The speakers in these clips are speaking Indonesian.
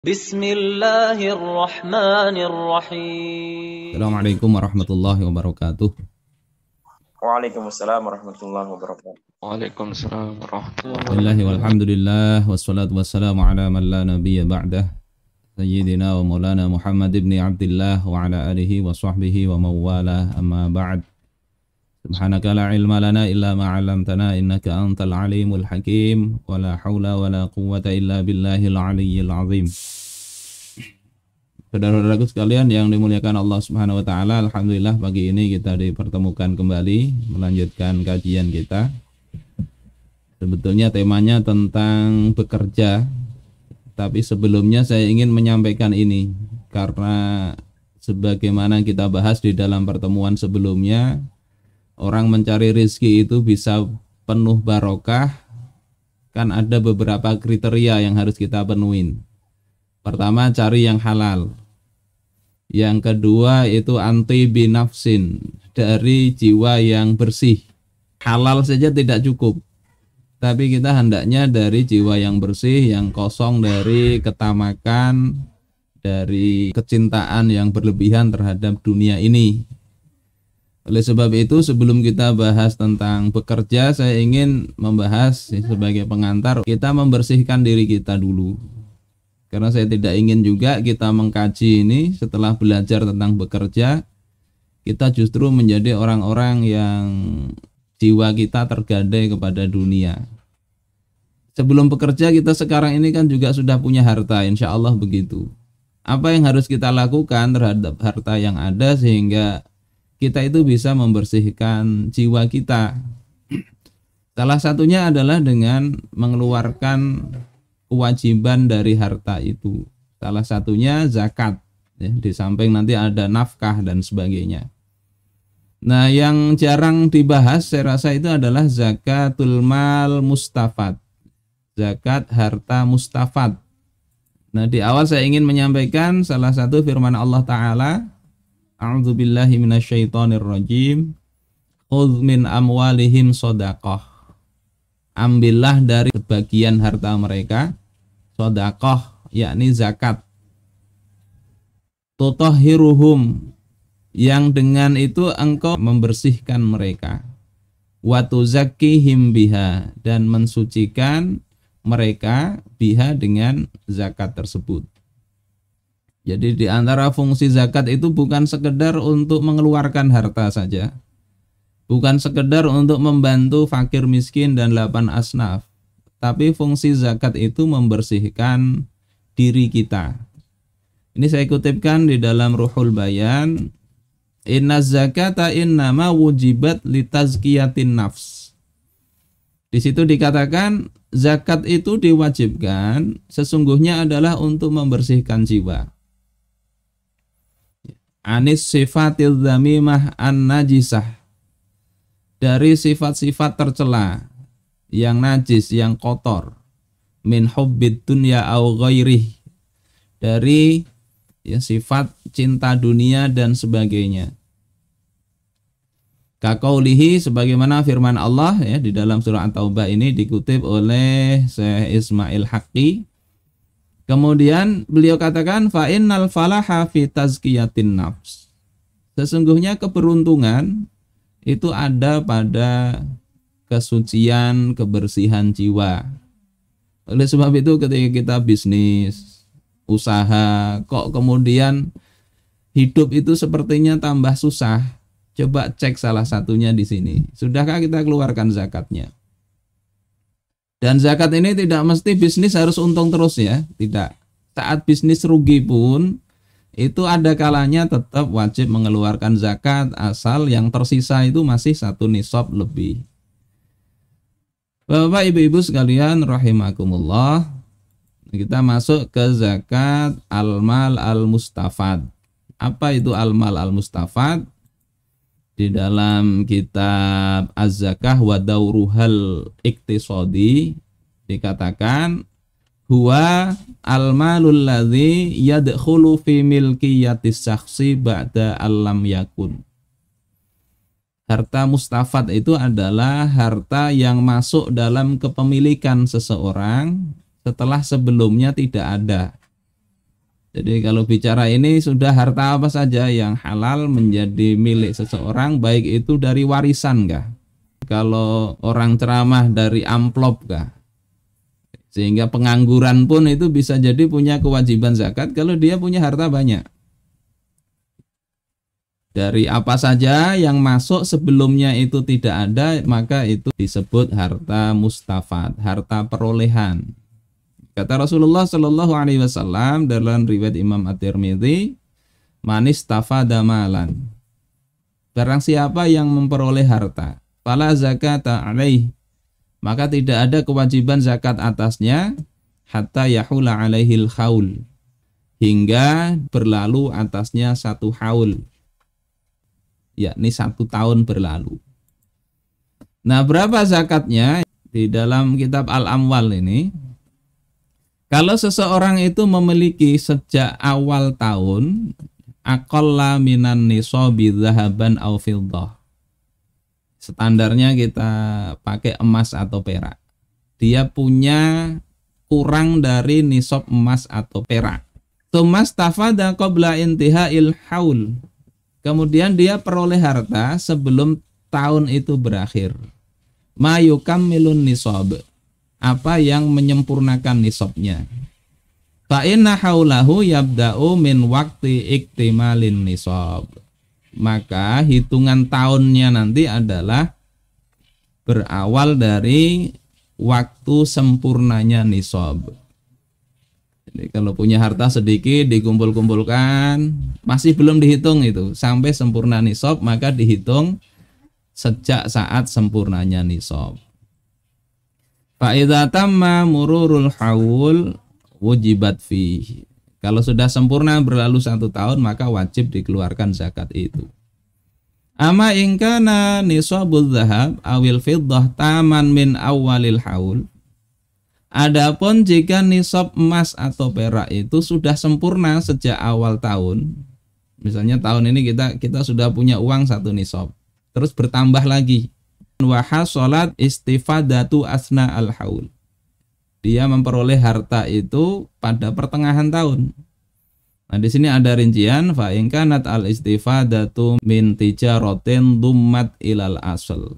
بسم الله الرحمن الرحيم السلام عليكم ورحمة الله وبركاته وعليكم السلام ورحمة الله وبركاته وعليكم السلام ورحمة الله لله والحمد لله والصلاة والسلام على من لا نبي بعده سيدنا ومولانا محمد بن عبد الله وعلى آله وصحبه وموالاه أما بعد سبحانك لا علم لنا إلا ما علمتنا إنك أنت العليم الحكيم ولا حول ولا قوة إلا بالله العلي العظيم Saudara-saudaraku sekalian yang dimuliakan Allah Subhanahu wa taala, alhamdulillah pagi ini kita dipertemukan kembali melanjutkan kajian kita. Sebetulnya temanya tentang bekerja, tapi sebelumnya saya ingin menyampaikan ini karena sebagaimana kita bahas di dalam pertemuan sebelumnya, orang mencari rezeki itu bisa penuh barokah kan ada beberapa kriteria yang harus kita penuhin pertama cari yang halal yang kedua itu anti binafsin dari jiwa yang bersih halal saja tidak cukup tapi kita hendaknya dari jiwa yang bersih, yang kosong dari ketamakan, dari kecintaan yang berlebihan terhadap dunia ini. Oleh sebab itu sebelum kita bahas tentang bekerja saya ingin membahas sebagai pengantar kita membersihkan diri kita dulu. Karena saya tidak ingin juga kita mengkaji ini setelah belajar tentang bekerja kita justru menjadi orang-orang yang jiwa kita tergadai kepada dunia. Sebelum bekerja kita sekarang ini kan juga sudah punya harta, insya Allah begitu. Apa yang harus kita lakukan terhadap harta yang ada sehingga kita itu bisa membersihkan jiwa kita. Salah satunya adalah dengan mengeluarkan kewajiban dari harta itu. Salah satunya zakat. Ya, di samping nanti ada nafkah dan sebagainya. Nah, yang jarang dibahas saya rasa itu adalah zakatul mal mustafat. Zakat harta mustafat. Nah, di awal saya ingin menyampaikan salah satu firman Allah taala A'udzu billahi minasyaitonir rajim. Khudz min amwalihim shadaqah. Ambillah dari sebagian harta mereka shadaqah yakni zakat. Tutahhiruhum yang dengan itu engkau membersihkan mereka. Watuzakihim biha dan mensucikan mereka biha dengan zakat tersebut. Jadi di antara fungsi zakat itu bukan sekedar untuk mengeluarkan harta saja. Bukan sekedar untuk membantu fakir miskin dan delapan asnaf. Tapi fungsi zakat itu membersihkan diri kita. Ini saya kutipkan di dalam Ruhul Bayan. Inna zakata innama wujibat litazkiyatin nafs. Di situ dikatakan zakat itu diwajibkan sesungguhnya adalah untuk membersihkan jiwa anis sifatil zamimah an najisah dari sifat-sifat tercela yang najis yang kotor min hubbid dunya au ghairih dari ya, sifat cinta dunia dan sebagainya Kakaulihi sebagaimana firman Allah ya di dalam surah At-Taubah ini dikutip oleh Syekh Ismail Haqqi Kemudian beliau katakan fa innal falaha fi tazkiyatin nafs. Sesungguhnya keberuntungan itu ada pada kesucian, kebersihan jiwa. Oleh sebab itu ketika kita bisnis, usaha, kok kemudian hidup itu sepertinya tambah susah. Coba cek salah satunya di sini. Sudahkah kita keluarkan zakatnya? Dan zakat ini tidak mesti bisnis harus untung terus ya, tidak. Saat bisnis rugi pun itu ada kalanya tetap wajib mengeluarkan zakat asal yang tersisa itu masih satu nisab lebih. Bapak Ibu-ibu sekalian rahimakumullah, kita masuk ke zakat almal mal al-mustafad. Apa itu almal mal al-mustafad? di dalam kitab Az-Zakah wa dauruhal dikatakan huwa al-malul ladzi yadkhulu fi milkiyatis syakhsi ba'da alam yakun Harta mustafat itu adalah harta yang masuk dalam kepemilikan seseorang setelah sebelumnya tidak ada jadi kalau bicara ini sudah harta apa saja yang halal menjadi milik seseorang baik itu dari warisan kah? Kalau orang ceramah dari amplop kah? Sehingga pengangguran pun itu bisa jadi punya kewajiban zakat kalau dia punya harta banyak. Dari apa saja yang masuk sebelumnya itu tidak ada maka itu disebut harta mustafat, harta perolehan Kata Rasulullah Shallallahu Alaihi Wasallam dalam riwayat Imam At-Tirmidzi, manis tafada malan. Barang siapa yang memperoleh harta, pala zakat alaih, maka tidak ada kewajiban zakat atasnya hatta yahula alaihil haul hingga berlalu atasnya satu haul yakni satu tahun berlalu. Nah, berapa zakatnya di dalam kitab Al-Amwal ini kalau seseorang itu memiliki sejak awal tahun akolla minan nisobi zahaban au fildoh. Standarnya kita pakai emas atau perak. Dia punya kurang dari nisob emas atau perak. Tumas tafada qabla intihail haul. Kemudian dia peroleh harta sebelum tahun itu berakhir. Mayukam milun nisob apa yang menyempurnakan nisabnya. Fa inna haulahu yabda'u min waqti iktimalin nisab. Maka hitungan tahunnya nanti adalah berawal dari waktu sempurnanya nisab. Jadi kalau punya harta sedikit dikumpul-kumpulkan, masih belum dihitung itu sampai sempurna nisab maka dihitung sejak saat sempurnanya nisab. Fa'idha tamma mururul haul wujibat fihi. Kalau sudah sempurna berlalu satu tahun maka wajib dikeluarkan zakat itu. Ama ingkana nisabul zahab awil fiddah taman min awalil haul. Adapun jika nisab emas atau perak itu sudah sempurna sejak awal tahun, misalnya tahun ini kita kita sudah punya uang satu nisab, terus bertambah lagi wa salat istifadatu asna al haul dia memperoleh harta itu pada pertengahan tahun. Nah, di sini ada rincian fa in kanat al istifadatu min tijaratin dummat ilal asl.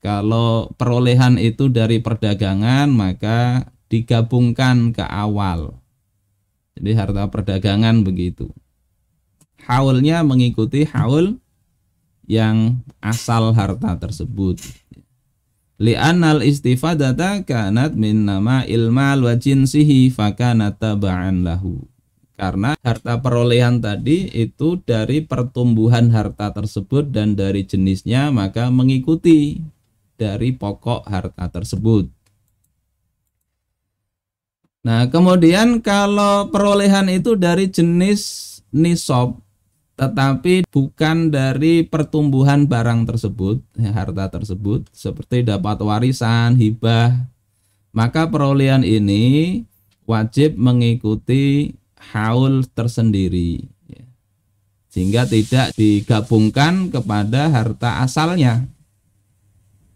Kalau perolehan itu dari perdagangan maka digabungkan ke awal. Jadi harta perdagangan begitu. Haulnya mengikuti haul yang asal harta tersebut. Li'anal istifadata kanat min nama ilmal wa jinsihi fakanata taba'an lahu. Karena harta perolehan tadi itu dari pertumbuhan harta tersebut dan dari jenisnya maka mengikuti dari pokok harta tersebut. Nah, kemudian kalau perolehan itu dari jenis nisob tetapi bukan dari pertumbuhan barang tersebut, ya, harta tersebut, seperti dapat warisan, hibah, maka perolehan ini wajib mengikuti haul tersendiri, ya. sehingga tidak digabungkan kepada harta asalnya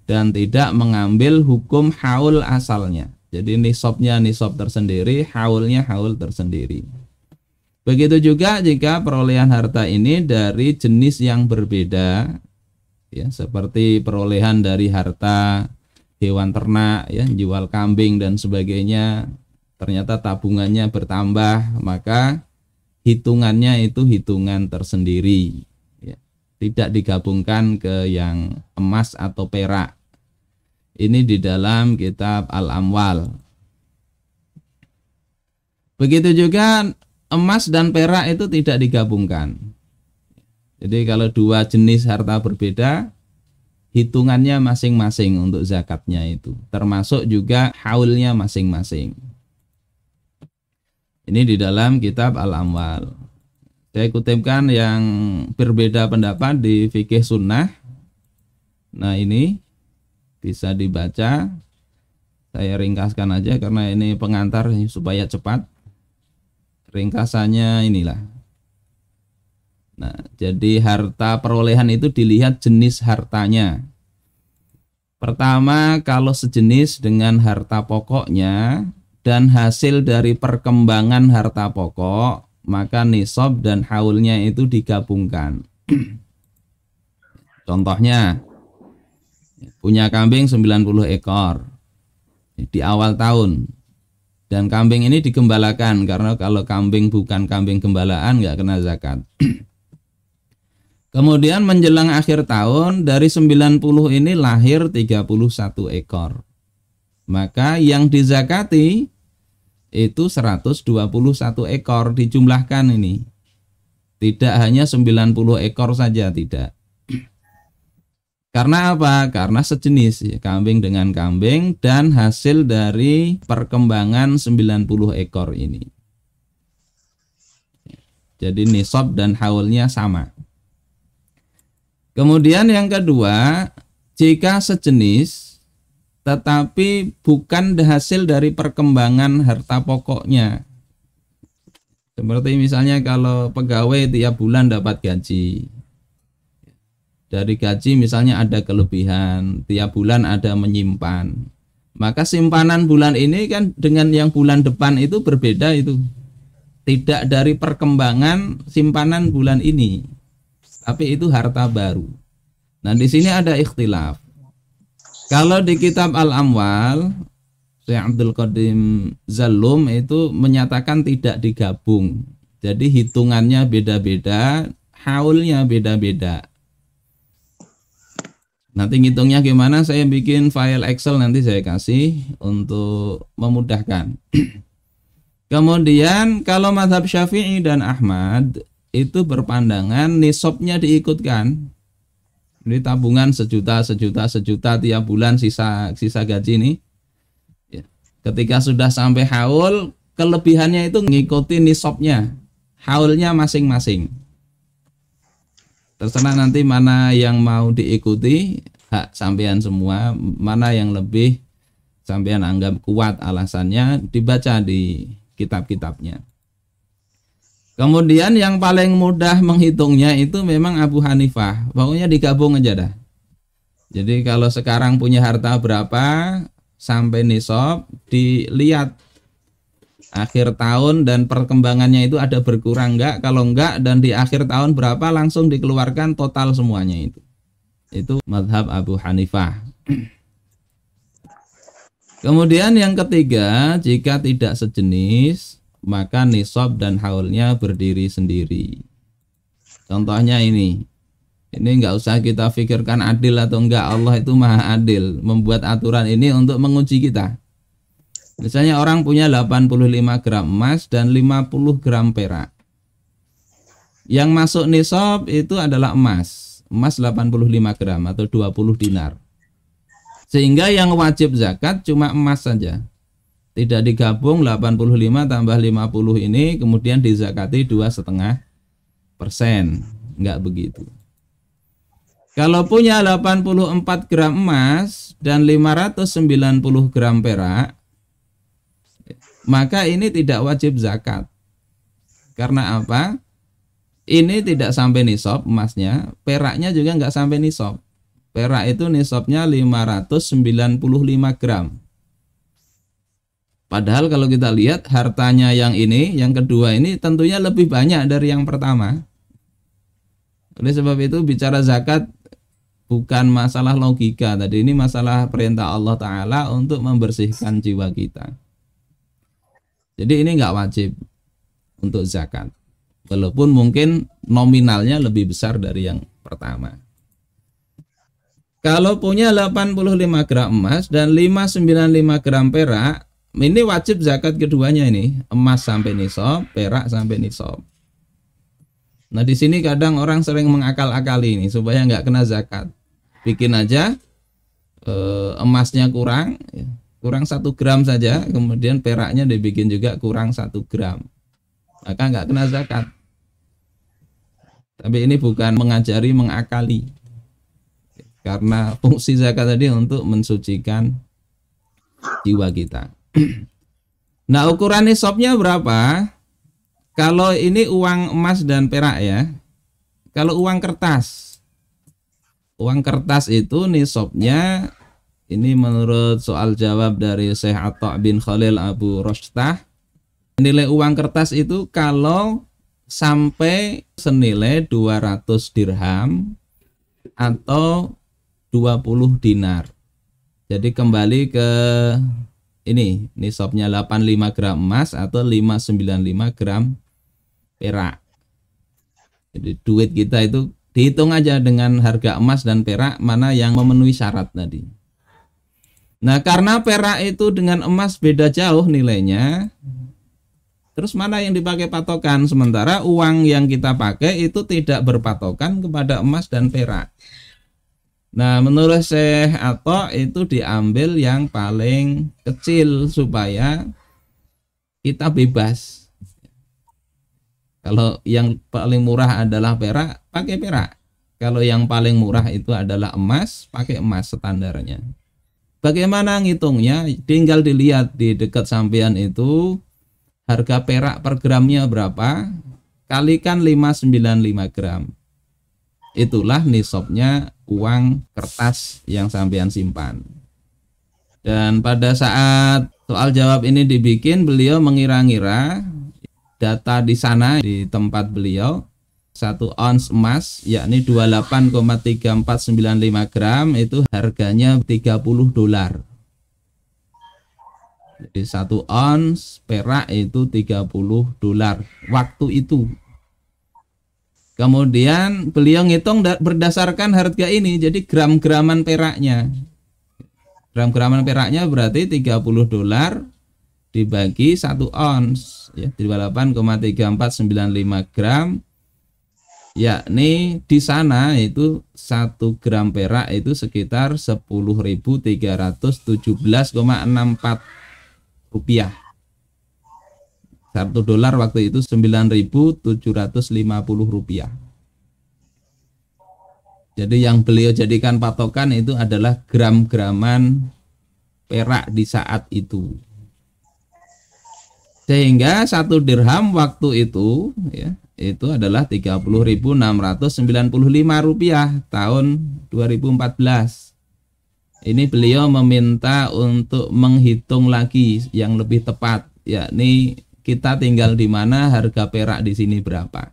dan tidak mengambil hukum haul asalnya. Jadi nisabnya nisab tersendiri, haulnya haul tersendiri. Begitu juga jika perolehan harta ini dari jenis yang berbeda ya seperti perolehan dari harta hewan ternak ya jual kambing dan sebagainya ternyata tabungannya bertambah maka hitungannya itu hitungan tersendiri ya. tidak digabungkan ke yang emas atau perak ini di dalam kitab Al-Amwal. Begitu juga emas dan perak itu tidak digabungkan. Jadi kalau dua jenis harta berbeda, hitungannya masing-masing untuk zakatnya itu, termasuk juga haulnya masing-masing. Ini di dalam kitab Al-Amwal. Saya kutipkan yang berbeda pendapat di fikih sunnah. Nah ini bisa dibaca. Saya ringkaskan aja karena ini pengantar supaya cepat. Ringkasannya inilah. Nah, jadi harta perolehan itu dilihat jenis hartanya. Pertama, kalau sejenis dengan harta pokoknya dan hasil dari perkembangan harta pokok, maka nisab dan haulnya itu digabungkan. Contohnya, punya kambing 90 ekor di awal tahun dan kambing ini digembalakan karena kalau kambing bukan kambing gembalaan nggak kena zakat. Kemudian menjelang akhir tahun dari 90 ini lahir 31 ekor. Maka yang dizakati itu 121 ekor dijumlahkan ini. Tidak hanya 90 ekor saja tidak. Karena apa? Karena sejenis ya, kambing dengan kambing dan hasil dari perkembangan 90 ekor ini. Jadi nisab dan haulnya sama. Kemudian yang kedua, jika sejenis tetapi bukan hasil dari perkembangan harta pokoknya. Seperti misalnya kalau pegawai tiap bulan dapat gaji, dari gaji misalnya ada kelebihan, tiap bulan ada menyimpan. Maka simpanan bulan ini kan dengan yang bulan depan itu berbeda itu. Tidak dari perkembangan simpanan bulan ini. Tapi itu harta baru. Nah, di sini ada ikhtilaf. Kalau di kitab Al-Amwal, Syekh Abdul Qadim Zalum itu menyatakan tidak digabung. Jadi hitungannya beda-beda, haulnya beda-beda Nanti ngitungnya gimana saya bikin file Excel nanti saya kasih untuk memudahkan. Kemudian kalau mazhab Syafi'i dan Ahmad itu berpandangan nisabnya diikutkan. Ini tabungan sejuta sejuta sejuta tiap bulan sisa sisa gaji ini. Ya. Ketika sudah sampai haul, kelebihannya itu ngikuti nisabnya. Haulnya masing-masing terserah nanti mana yang mau diikuti hak sampean semua mana yang lebih sampean anggap kuat alasannya dibaca di kitab-kitabnya kemudian yang paling mudah menghitungnya itu memang Abu Hanifah pokoknya digabung aja dah jadi kalau sekarang punya harta berapa sampai nisab dilihat akhir tahun dan perkembangannya itu ada berkurang enggak kalau enggak dan di akhir tahun berapa langsung dikeluarkan total semuanya itu itu madhab Abu Hanifah kemudian yang ketiga jika tidak sejenis maka nisab dan haulnya berdiri sendiri contohnya ini ini nggak usah kita pikirkan adil atau enggak Allah itu maha adil membuat aturan ini untuk menguji kita Misalnya orang punya 85 gram emas dan 50 gram perak. Yang masuk nisab itu adalah emas. Emas 85 gram atau 20 dinar. Sehingga yang wajib zakat cuma emas saja. Tidak digabung 85 tambah 50 ini kemudian dizakati dua setengah persen. Enggak begitu. Kalau punya 84 gram emas dan 590 gram perak, maka ini tidak wajib zakat. Karena apa? Ini tidak sampai nisab emasnya, peraknya juga nggak sampai nisab. Perak itu nisabnya 595 gram. Padahal kalau kita lihat hartanya yang ini, yang kedua ini tentunya lebih banyak dari yang pertama. Oleh sebab itu bicara zakat bukan masalah logika tadi ini masalah perintah Allah Ta'ala untuk membersihkan jiwa kita jadi ini nggak wajib untuk zakat. Walaupun mungkin nominalnya lebih besar dari yang pertama. Kalau punya 85 gram emas dan 595 gram perak, ini wajib zakat keduanya ini. Emas sampai nisab, perak sampai nisab. Nah di sini kadang orang sering mengakal-akali ini supaya nggak kena zakat. Bikin aja eh, emasnya kurang, ya kurang satu gram saja kemudian peraknya dibikin juga kurang satu gram maka nggak kena zakat tapi ini bukan mengajari mengakali karena fungsi zakat tadi untuk mensucikan jiwa kita nah ukuran nisabnya berapa kalau ini uang emas dan perak ya kalau uang kertas uang kertas itu nisabnya ini menurut soal jawab dari Syekh Atta bin Khalil Abu Roshtah. Nilai uang kertas itu kalau sampai senilai 200 dirham atau 20 dinar. Jadi kembali ke ini, nisabnya 85 gram emas atau 595 gram perak. Jadi duit kita itu dihitung aja dengan harga emas dan perak mana yang memenuhi syarat tadi. Nah, karena perak itu dengan emas beda jauh nilainya. Terus mana yang dipakai patokan? Sementara uang yang kita pakai itu tidak berpatokan kepada emas dan perak. Nah, menurut Syekh atau itu diambil yang paling kecil supaya kita bebas. Kalau yang paling murah adalah perak, pakai perak. Kalau yang paling murah itu adalah emas, pakai emas standarnya. Bagaimana ngitungnya? Tinggal dilihat di dekat sampean itu harga perak per gramnya berapa? Kalikan 595 gram. Itulah nisabnya uang kertas yang sampean simpan. Dan pada saat soal jawab ini dibikin, beliau mengira-ngira data di sana di tempat beliau satu ons emas yakni 28,3495 gram itu harganya 30 dolar jadi satu ons perak itu 30 dolar waktu itu kemudian beliau ngitung berdasarkan harga ini jadi gram-graman peraknya gram-graman peraknya berarti 30 dolar dibagi satu ons ya 38,3495 gram yakni di sana itu 1 gram perak itu sekitar 10.317,64 rupiah satu dolar waktu itu 9.750 rupiah jadi yang beliau jadikan patokan itu adalah gram-graman perak di saat itu sehingga satu dirham waktu itu ya itu adalah 30.695 rupiah tahun 2014. Ini beliau meminta untuk menghitung lagi yang lebih tepat, yakni kita tinggal di mana, harga perak di sini berapa.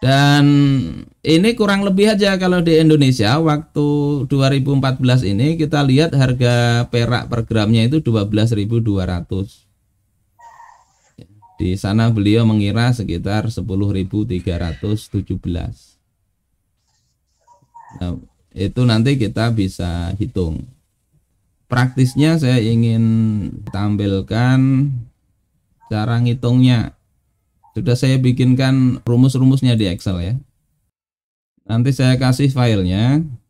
Dan ini kurang lebih aja kalau di Indonesia waktu 2014 ini kita lihat harga perak per gramnya itu 12.200 di sana beliau mengira sekitar 10.317. Nah, itu nanti kita bisa hitung. Praktisnya saya ingin tampilkan cara ngitungnya. Sudah saya bikinkan rumus-rumusnya di Excel ya. Nanti saya kasih filenya.